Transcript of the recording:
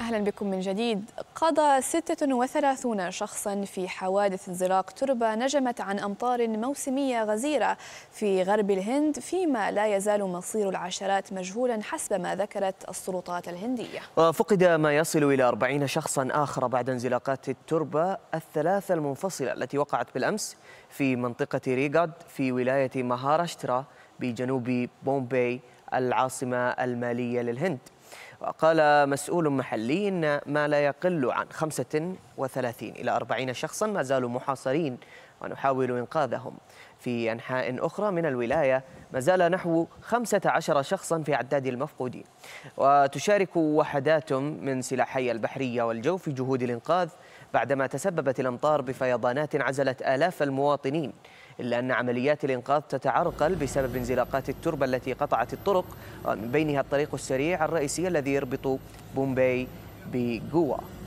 أهلا بكم من جديد قضى 36 شخصا في حوادث انزلاق تربة نجمت عن أمطار موسمية غزيرة في غرب الهند فيما لا يزال مصير العشرات مجهولا حسب ما ذكرت السلطات الهندية وفقد ما يصل إلى 40 شخصا آخر بعد انزلاقات التربة الثلاثة المنفصلة التي وقعت بالأمس في منطقة ريغاد في ولاية مهاراشترا بجنوب بومبي العاصمة المالية للهند وقال مسؤول محلي إن ما لا يقل عن 35 إلى 40 شخصا ما زالوا محاصرين ونحاول إنقاذهم في أنحاء أخرى من الولاية ما زال نحو 15 شخصا في عداد المفقودين وتشارك وحدات من سلاحي البحرية والجو في جهود الإنقاذ بعدما تسببت الأمطار بفيضانات عزلت آلاف المواطنين إلا أن عمليات الإنقاذ تتعرقل بسبب انزلاقات التربة التي قطعت الطرق ومن بينها الطريق السريع الرئيسي الذي يربط بومبي بجوا